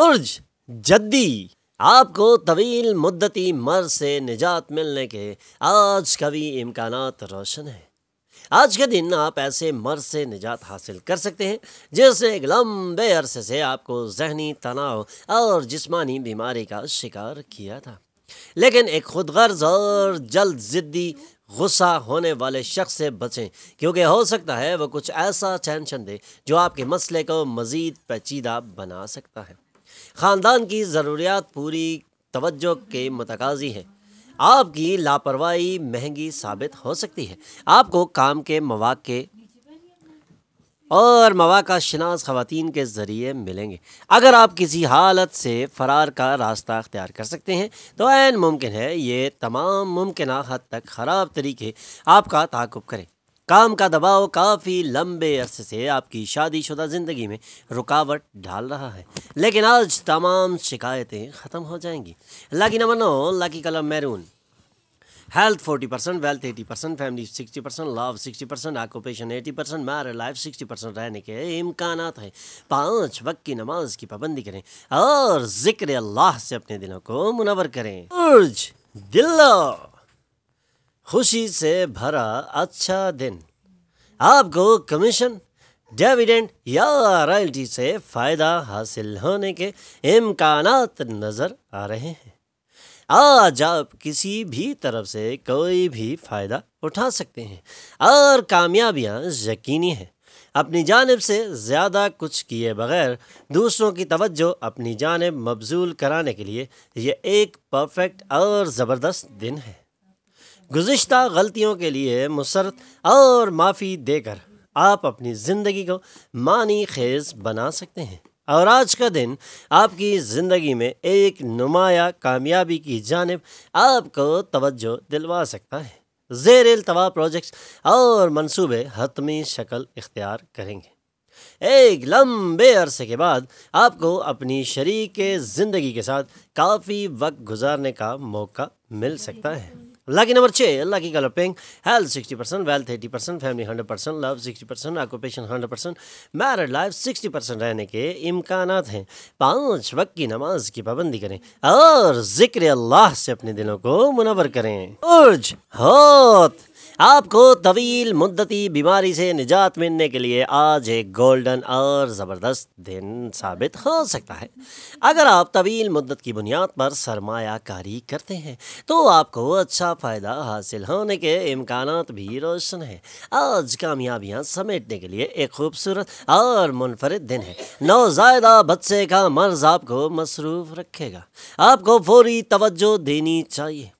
उर्ज जद्दी आपको तवील मुद्दती मर से निजात मिलने के आज कभी इम्कान रोशन है आज के दिन आप ऐसे मर से निजात हासिल कर सकते हैं जिससे एक लंबे अरसे से आपको जहनी तनाव और जिस्मानी बीमारी का शिकार किया था लेकिन एक खुदगर्ज और जल्द ज़िद्दी गुस्सा होने वाले शख्स से बचें क्योंकि हो सकता है वह कुछ ऐसा टेंशन दे जो आपके मसले को मज़ीद पेचीदा बना सकता है ख़ानदान की ज़रूरियात पूरी तवज्जो के मतकाजी हैं आपकी लापरवाही महंगी साबित हो सकती है आपको काम के मवाक़ और मौाक शनास ख़वान के ज़रिए मिलेंगे अगर आप किसी हालत से फ़रार का रास्ता अख्तियार कर सकते हैं तो मुमकिन है ये तमाम मुमकिन हद तक ख़राब तरीके आपका ताकुब करें काम का दबाव काफ़ी लंबे अरसे से आपकी शादीशुदा ज़िंदगी में रुकावट डाल रहा है लेकिन आज तमाम शिकायतें ख़त्म हो जाएंगी लाकी नंबर नौ lucky colour maroon health forty percent wealth eighty percent family sixty percent love sixty percent occupation eighty percent married life sixty percent रहने के इम्कान हैं पाँच वक्त की नमाज की पाबंदी करें और जिक्र अल्लाह से अपने दिलों को मुनवर करें उर्ज खुशी से भरा अच्छा दिन आपको कमीशन डिविडेंड या रॉयल्टी से फ़ायदा हासिल होने के इम्कान नज़र आ रहे हैं आज आप किसी भी तरफ से कोई भी फ़ायदा उठा सकते हैं और कामयाबियाँ यकीनी हैं अपनी जानब से ज़्यादा कुछ किए बगैर दूसरों की तवज्जो अपनी जानब मबजूल कराने के लिए यह एक परफेक्ट और ज़बरदस्त दिन है गुज्त गलतियों के लिए मुसरत और माफ़ी देकर आप अपनी ज़िंदगी को मानी खेज बना सकते हैं और आज का दिन आपकी ज़िंदगी में एक नुमाया कामयाबी की जानब आपको तोज्जो दिलवा सकता है जेर अल्तवा प्रोजेक्ट्स और मनसूबे हतमी शक्ल इख्तियार करेंगे एक लंबे अरसे के बाद आपको अपनी शरीक ज़िंदगी के साथ काफ़ी वक्त गुजारने का मौका मिल सकता है लकी नंबर छः lucky colour pink health sixty percent wealth thirty percent family hundred percent love sixty percent occupation hundred percent married life sixty percent रहने के इम्कान हैं पाँच वक्त की नमाज की पाबंदी करें और जिक्र अल्लाह से अपने दिलों को मुनवर करें उर्ज होत आपको तवील मुद्दती बीमारी से निजात मिलने के लिए आज एक गोल्डन और ज़बरदस्त दिन साबित हो सकता है अगर आप तवील मुद्दत की बुनियाद पर सरमाकारी करते हैं तो आपको अच्छा फ़ायदा हासिल होने के इम्कान भी रोशन हैं आज कामयाबियाँ समेटने के लिए एक खूबसूरत और मुनफरद दिन है नौजायदा बच्चे का मर्ज आपको मसरूफ़ रखेगा आपको फौरी तवज्जो देनी चाहिए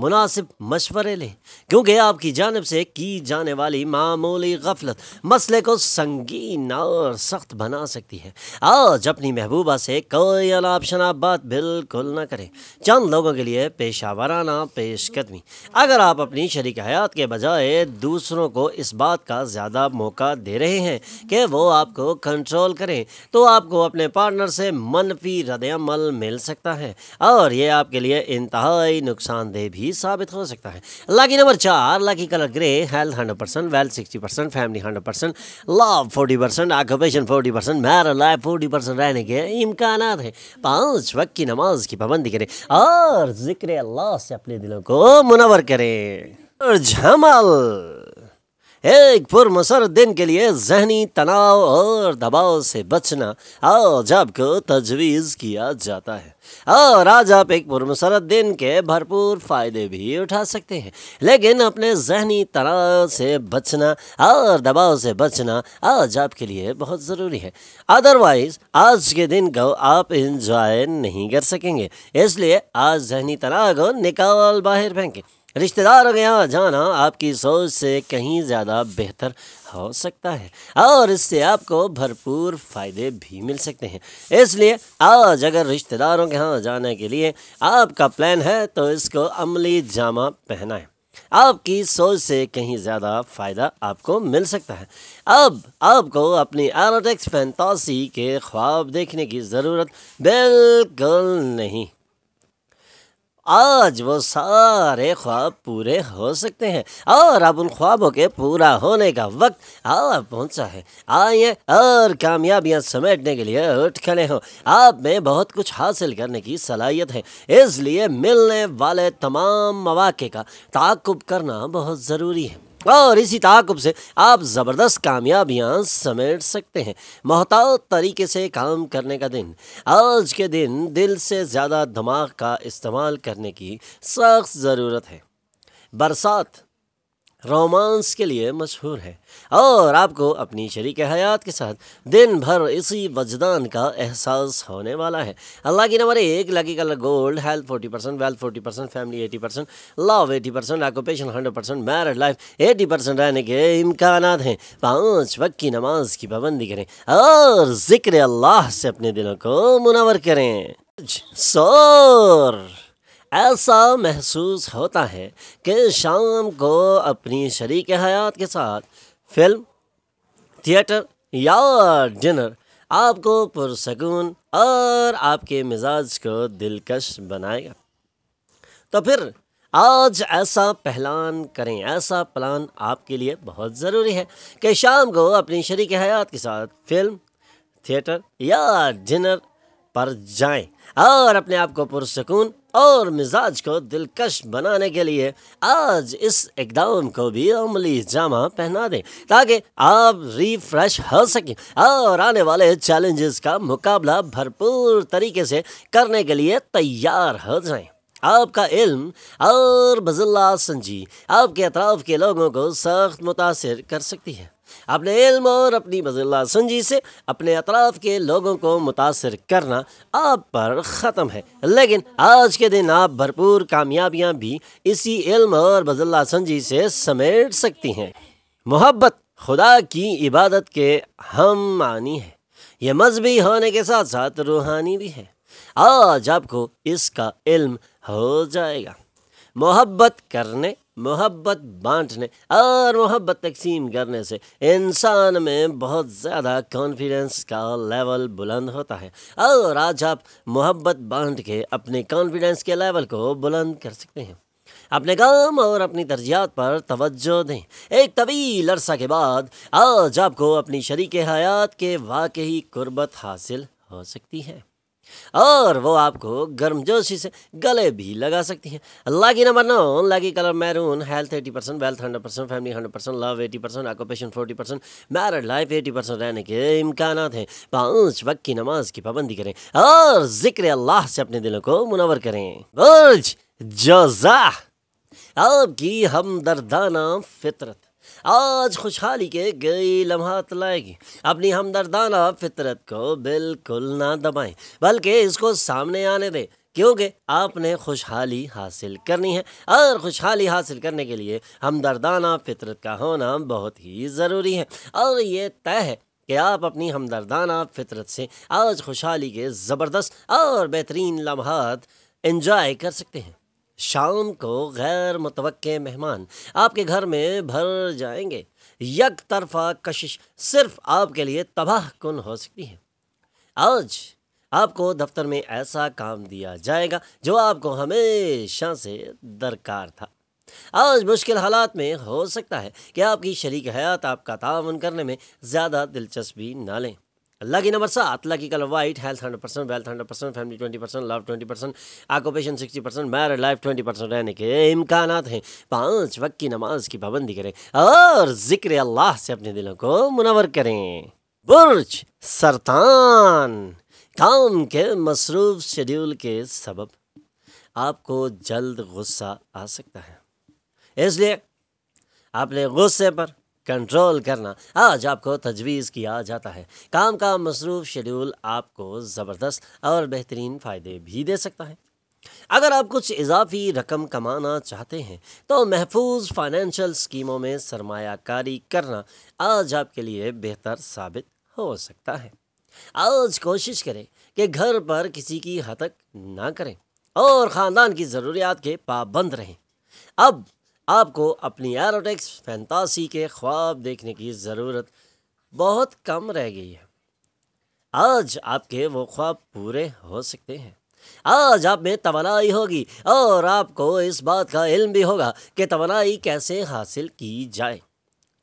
मुनासिब मशवरे लें क्योंकि आपकी जानब से की जाने वाली मामूली गफलत मसले को संगीन और सख्त बना सकती है आज अपनी महबूबा से कोई अनाप शनाप बात बिल्कुल ना करें चंद लोगों के लिए पेशा वराना पेशकदमी अगर आप अपनी शरीक हयात के बजाय दूसरों को इस बात का ज़्यादा मौका दे रहे हैं कि वो आपको कंट्रोल करें तो आपको अपने पार्टनर से मनफी रदल मिल सकता है और ये आपके लिए इंतहाई नुकसानदेह भी भी साबित हो सकता है लकी नंबर चार lucky colour grey health hundred percent wealth sixty percent family hundred percent love forty percent occupation forty percent married life forty percent रहने के इम्कान है पाँच वक्त की नमाज की पाबंदी करें और जिक्र अल्लाह से अपने दिलों को मुनवर करें जमल एक पुरमसर दिन के लिए जहनी तनाव और दबाव से बचना आज को तजवीज़ किया जाता है और आज आप एक पुरमसर दिन के भरपूर फ़ायदे भी उठा सकते हैं लेकिन अपने जहनी तनाव से बचना और दबाव से बचना आज आपके लिए बहुत ज़रूरी है अदरवाइज़ आज के दिन को आप इंजॉय नहीं कर सकेंगे इसलिए आज जहनी तनाव को निकाल बाहर फेंकें रिश्तेदार गया जाना आपकी सोच से कहीं ज़्यादा बेहतर हो सकता है और इससे आपको भरपूर फायदे भी मिल सकते हैं इसलिए आज अगर रिश्तेदारों के यहाँ जाने के लिए आपका प्लान है तो इसको अमली जामा पहना है आपकी सोच से कहीं ज़्यादा फ़ायदा आपको मिल सकता है अब आपको अपनी एरोटिक्स फैंतासी के ख्वाब देखने की ज़रूरत बिल्कुल नहीं आज वो सारे ख्वाब पूरे हो सकते हैं और अब उन ख्वाबों के पूरा होने का वक्त आ पहुंचा है आइए और कामयाबियां समेटने के लिए उठ खड़े हों आप में बहुत कुछ हासिल करने की सलाहियत है इसलिए मिलने वाले तमाम मौाक़े का ताकुब करना बहुत ज़रूरी है और इसी ताकुब से आप ज़बरदस्त कामयाबियाँ समेट सकते हैं मोहताज तरीके से काम करने का दिन आज के दिन दिल से ज़्यादा दिमाग का इस्तेमाल करने की सख्त ज़रूरत है बरसात रोमांस के लिए मशहूर है और आपको अपनी शरीक हयात के साथ दिन भर इसी वजदान का एहसास होने वाला है अल्लाह की नंबर एक lucky colour gold health forty percent wealth forty percent family eighty percent love eighty percent occupation hundred percent married life eighty percent रहने के इम्कान हैं पाँच वक्त की नमाज की पाबंदी करें और ज़िक्र अल्लाह से अपने दिलों को मुनवर करें सोर ऐसा महसूस होता है कि शाम को अपनी शरीक हयात के साथ फिल्म थिएटर या डिनर आपको पुरसकून और आपके मिजाज को दिलकश बनाएगा तो फिर आज ऐसा पहलान करें ऐसा प्लान आपके लिए बहुत ज़रूरी है कि शाम को अपनी शरीक हयात के साथ फिल्म थिएटर या डिनर पर जाएं और अपने आप को पुरसकून और मिजाज को दिलकश बनाने के लिए आज इस एकदम को भी अमली जामा पहना दें ताकि आप रिफ्रेश हो सकें और आने वाले चैलेंजेस का मुकाबला भरपूर तरीके से करने के लिए तैयार हो जाएं। आपका इल्म और बजल्ला संजी आपके अतराफ़ के लोगों को सख्त मुतासर कर सकती है अपने इल्म और अपनी मजिल्ला संजी से अपने अतराफ़ के लोगों को मुतासर करना आप पर ख़त्म है लेकिन आज के दिन आप भरपूर कामयाबियाँ भी इसी इल्म और मजिल्ला संजी से समेट सकती हैं मोहब्बत खुदा की इबादत के हम मानी है यह मजहबी होने के साथ साथ रूहानी भी है आज आपको इसका इल्म हो जाएगा मोहब्बत करने मोहब्बत बांटने और मोहब्बत तकसीम करने से इंसान में बहुत ज़्यादा कॉन्फिडेंस का लेवल बुलंद होता है और आज आप मोहब्बत बांट के अपने कॉन्फिडेंस के लेवल को बुलंद कर सकते हैं अपने काम और अपनी तरजीहत पर तवज्जो दें एक तवील अरसा के बाद आज आपको अपनी शरीक हयात के वाकई कुर्बत हासिल हो सकती है और वो आपको गर्मजोशी से गले भी लगा सकती हैं लागी नंबर नौ lucky colour maroon health eighty percent wealth hundred percent family hundred percent love eighty percent occupation forty percent married life eighty percent रहने के इम्कान हैं पाँच वक्त की नमाज की पाबंदी करें और जिक्र अल्लाह से अपने दिलों को मुनवर करें बुर्ज जोजा आपकी हमदर्दाना फितरत आज खुशहाली के गई लम्हात लाएगी अपनी हमदर्दाना फितरत को बिल्कुल ना दबाएं बल्कि इसको सामने आने दें क्योंकि आपने खुशहाली हासिल करनी है और खुशहाली हासिल करने के लिए हमदर्दाना फितरत का होना बहुत ही ज़रूरी है और ये तय है कि आप अपनी हमदर्दाना फितरत से आज खुशहाली के ज़बरदस्त और बेहतरीन लम्हात इन्जॉय कर सकते हैं शाम को गैर मुतव मेहमान आपके घर में भर जाएंगे यक तरफा कशिश सिर्फ आपके लिए तबाह कन हो सकती है आज आपको दफ्तर में ऐसा काम दिया जाएगा जो आपको हमेशा से दरकार था आज मुश्किल हालात में हो सकता है कि आपकी शरीक हयात आपका ताउन करने में ज़्यादा दिलचस्पी ना लें लकी नंबर छ lucky colour white health hundred percent wealth hundred percent family twenty percent love twenty percent occupation sixty percent married life twenty percent यानि कि इम्काना थिएँ पाँच की नमाज की पाबंदी करें और जिक्र अल्लाह से अपने दिलों को मुनवर करें बुर्ज सरतान काम के मसरूफ शेड्यूल के सबब आपको जल्द गुस्सा आ सकता है इसलिए आपने गुस्से पर कंट्रोल करना आज आपको तजवीज़ किया जाता है काम का मसरूफ़ शेड्यूल आपको ज़बरदस्त और बेहतरीन फ़ायदे भी दे सकता है अगर आप कुछ इजाफी रकम कमाना चाहते हैं तो महफूज फाइनेंशियल स्कीमों में सरमाकारी करना आज आपके लिए बेहतर साबित हो सकता है आज कोशिश करें कि घर पर किसी की हतक ना करें और ख़ानदान की ज़रूरियात के पाबंद रहें अब आपको अपनी एरोटिक्स फैंतासी के ख्वाब देखने की ज़रूरत बहुत कम रह गई है आज आपके वो ख्वाब पूरे हो सकते हैं आज आप में तोानाई होगी और आपको इस बात का इल्म भी होगा कि तोानाई कैसे हासिल की जाए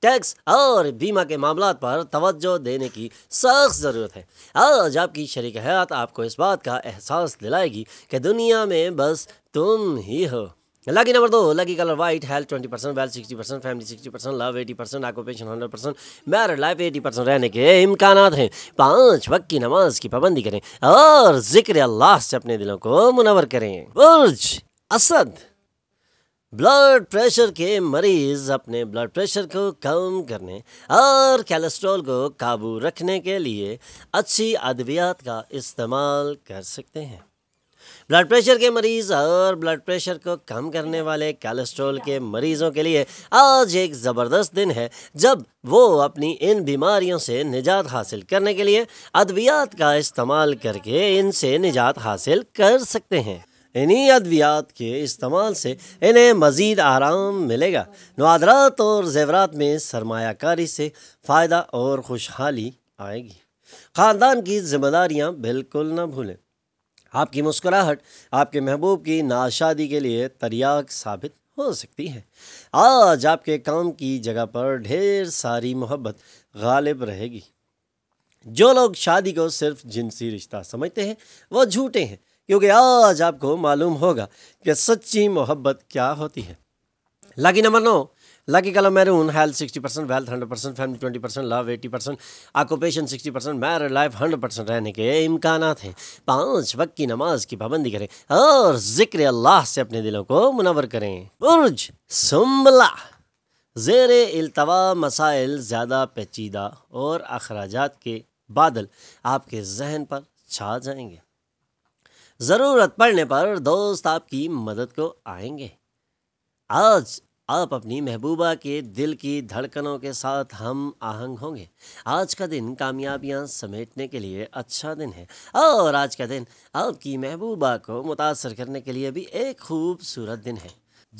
टैक्स और बीमा के मामला पर तवज्जो देने की सख्त ज़रूरत है आज आपकी शरीक हयात आपको इस बात का एहसास दिलाएगी कि दुनिया में बस तुम ही हो लकी नंबर दो lucky colour white health twenty percent wealth sixty percent family sixty percent love eighty percent occupation hundred percent married life eighty percent रहने के इम्कान हैं पाँच वक्त की नमाज की पाबंदी करें और जिक्र अल्लाह से अपने दिलों को मुनवर करें बुर्ज असद ब्लड प्रेशर के मरीज अपने ब्लड प्रेशर को कम करने और कैलेस्ट्रॉल को काबू रखने के लिए अच्छी अद्वियात का इस्तेमाल कर सकते हैं ब्लड प्रेशर के मरीज और ब्लड प्रेशर को कम करने वाले कैलेस्ट्रोल के मरीजों के लिए आज एक ज़बरदस्त दिन है जब वो अपनी इन बीमारियों से निजात हासिल करने के लिए अद्वियात का इस्तेमाल करके इनसे निजात हासिल कर सकते हैं इन्हीं अद्वियात के इस्तेमाल से इन्हें मज़ीद आराम मिलेगा नवादरात और जेवरात में सरमाकारी से फ़ायदा और खुशहाली आएगी ख़ानदान की जिम्मेदारियाँ बिल्कुल ना भूलें आपकी मुस्कुराहट आपके महबूब की नाशादी के लिए तरियाक साबित हो सकती है आज आपके काम की जगह पर ढेर सारी मोहब्बत गालिब रहेगी जो लोग शादी को सिर्फ जिनसी रिश्ता समझते हैं वह झूठे हैं क्योंकि आज आपको मालूम होगा कि सच्ची मोहब्बत क्या होती है लागी नंबर नौ लकी कलम मेरे maroon health sixty percent wealth hundred percent family twenty percent love eighty percent occupation sixty percent married life hundred percent रहने के इम्कान हैं पाँच वक्त की नमाज की पाबंदी करें और जिक्र अल्लाह से अपने दिलों को मुनवर करें बुर्ज सुम्बला जेर अल्तवा मसाइल ज़्यादा पेचीदा और अखराज के बादल आपके जहन पर छा जाएंगे ज़रूरत पड़ने पर दोस्त आपकी मदद को आएंगे आज आप अपनी महबूबा के दिल की धड़कनों के साथ हम आहंग होंगे आज का दिन कामयाबियां समेटने के लिए अच्छा दिन है और आज का दिन आपकी महबूबा को मुतासर करने के लिए भी एक खूबसूरत दिन है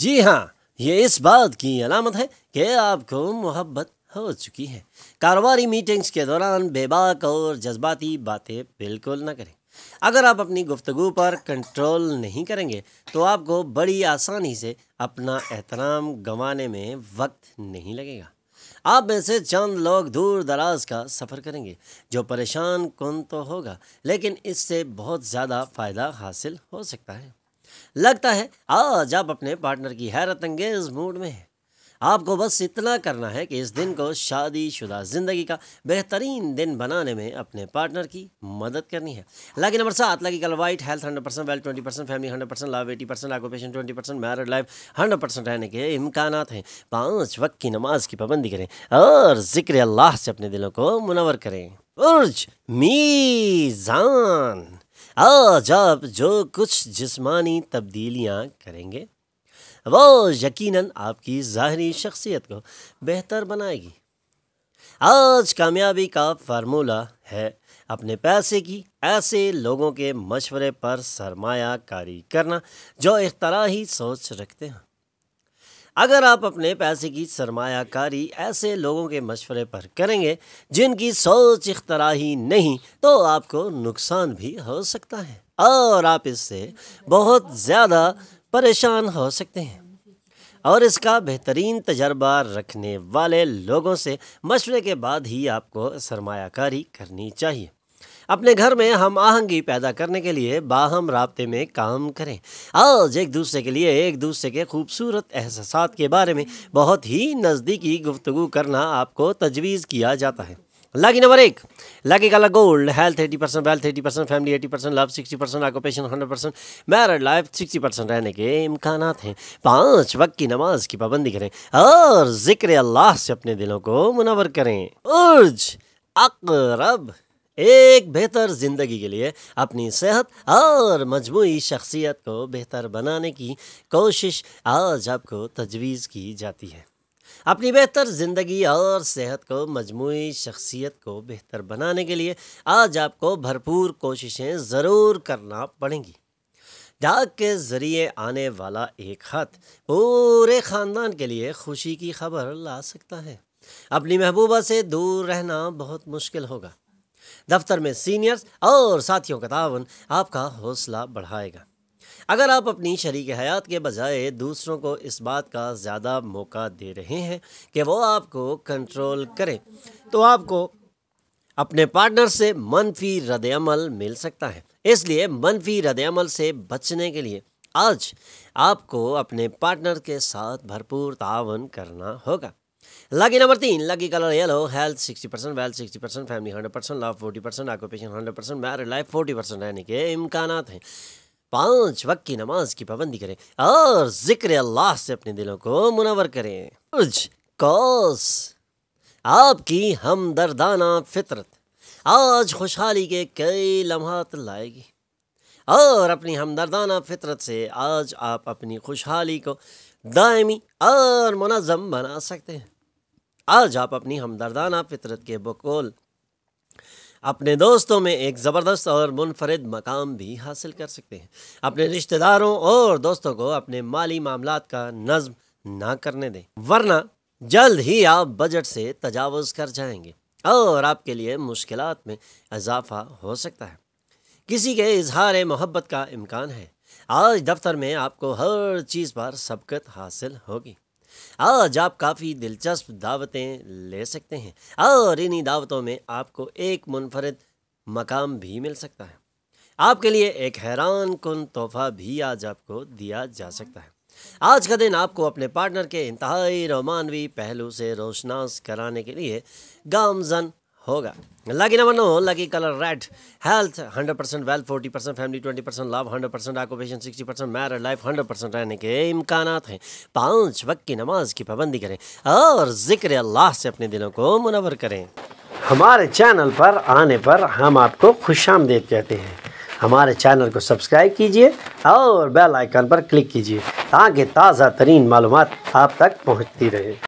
जी हाँ ये इस बात की अलामत है कि आपको मोहब्बत हो चुकी है कारोबारी मीटिंग्स के दौरान बेबाक और जज्बाती बातें बिल्कुल ना करें अगर आप अपनी गुफ्तु पर कंट्रोल नहीं करेंगे तो आपको बड़ी आसानी से अपना एहतराम गंवाने में वक्त नहीं लगेगा आप में से चंद लोग दूर दराज का सफ़र करेंगे जो परेशान कन तो होगा लेकिन इससे बहुत ज़्यादा फ़ायदा हासिल हो सकता है लगता है आज आप अपने पार्टनर की हैरत अंगेज मूड में हैं आपको बस इतना करना है कि इस दिन को शादीशुदा ज़िंदगी का बेहतरीन दिन बनाने में अपने पार्टनर की मदद करनी है लागी नंबर सात lucky colour white health hundred percent wealth twenty percent family hundred percent love eighty percent occupation twenty percent married life hundred percent रहने के इम्कान हैं पाँच वक्त की नमाज की पाबंदी करें और ज़िक्र अल्लाह से अपने दिलों को मुनवर करें उर्ज मीज़ान आज आप जो कुछ जिस्मानी तब्दीलियाँ करेंगे वो यकीनन आपकी ज़ाहरी शख्सियत को बेहतर बनाएगी आज कामयाबी का फार्मूला है अपने पैसे की ऐसे लोगों के मशवरे पर सरमाकारी करना जो ही सोच रखते हैं अगर आप अपने पैसे की सरमायाकारी ऐसे लोगों के मशवरे पर करेंगे जिनकी सोच ही नहीं तो आपको नुकसान भी हो सकता है और आप इससे बहुत ज़्यादा परेशान हो सकते हैं और इसका बेहतरीन तजर्बा रखने वाले लोगों से मशवरे के बाद ही आपको सरमाकारी करनी चाहिए अपने घर में हम आहंगी पैदा करने के लिए बाहम रबते में काम करें आज एक दूसरे के लिए एक दूसरे के खूबसूरत एहसास के बारे में बहुत ही नज़दीकी गुफ्तु करना आपको तजवीज़ किया जाता है लकी नंबर एक lucky colour gold health eighty percent wealth eighty percent family eighty percent love sixty percent occupation hundred percent married life sixty percent रहने के इम्कान हैं पाँच वक्त की नमाज की पाबंदी करें और जिक्र अल्लाह से अपने दिलों को मुनवर करें उर्ज अकरब एक बेहतर ज़िंदगी के लिए अपनी सेहत और मजमू शख्सियत को बेहतर बनाने की कोशिश आज आपको तजवीज़ की जाती है अपनी बेहतर ज़िंदगी और सेहत को मजमू शख्सियत को बेहतर बनाने के लिए आज आपको भरपूर कोशिशें ज़रूर करना पड़ेंगी डाक के ज़रिए आने वाला एक ख़त पूरे ख़ानदान के लिए खुशी की खबर ला सकता है अपनी महबूबा से दूर रहना बहुत मुश्किल होगा दफ्तर में सीनियर्स और साथियों का तावन आपका हौसला बढ़ाएगा अगर आप अपनी शरीक हयात के बजाय दूसरों को इस बात का ज़्यादा मौका दे रहे हैं कि वो आपको कंट्रोल करें तो आपको अपने पार्टनर से मनफी रदल मिल सकता है इसलिए मनफी रदल से बचने के लिए आज आपको अपने पार्टनर के साथ भरपूर तावन करना होगा लकी नंबर तीन lucky colour yellow health sixty percent wealth sixty percent family hundred percent love forty percent occupation hundred percent married life forty percent रहने के इम्कान हैं पांच वक्त की नमाज की पाबंदी करें और जिक्र अल्लाह से अपने दिलों को मुनवर करें उज कौस आपकी हमदर्दाना फितरत आज खुशहाली के कई लम्हात लाएगी और अपनी हमदर्दाना फितरत से आज आप अपनी खुशहाली को दायमी और मुनज़म बना सकते हैं आज आप अपनी हमदर्दाना फितरत के बकोल अपने दोस्तों में एक ज़बरदस्त और मुनफरद मकाम भी हासिल कर सकते हैं अपने रिश्तेदारों और दोस्तों को अपने माली मामला का नज्म ना करने दें वरना जल्द ही आप बजट से तजावज़ कर जाएंगे और आपके लिए मुश्किल में इजाफा हो सकता है किसी के इजहार मोहब्बत का इम्कान है आज दफ्तर में आपको हर चीज़ पर सबकत हासिल होगी आज आप काफ़ी दिलचस्प दावतें ले सकते हैं और इन्हीं दावतों में आपको एक मुनफरद मकाम भी मिल सकता है आपके लिए एक हैरान कन तोहफा भी आज आपको दिया जा सकता है आज का दिन आपको अपने पार्टनर के इंतहाई रोमानवी पहलू से रोशनास कराने के लिए गामजन होगा लकी नंबर नो lucky colour red health 100 percent wealth forty percent family twenty percent love hundred percent occupation sixty percent married life hundred percent रहने के इम्कान हैं पांच वक्त की नमाज की पाबंदी करें और जिक्र अल्लाह से अपने दिलों को मुनवर करें हमारे चैनल पर आने पर हम आपको खुश आमदेद कहते हैं हमारे चैनल को सब्सक्राइब कीजिए और बेल आइकन पर क्लिक कीजिए ताकि ताज़ा तरीन मालूम आप तक पहुँचती रहे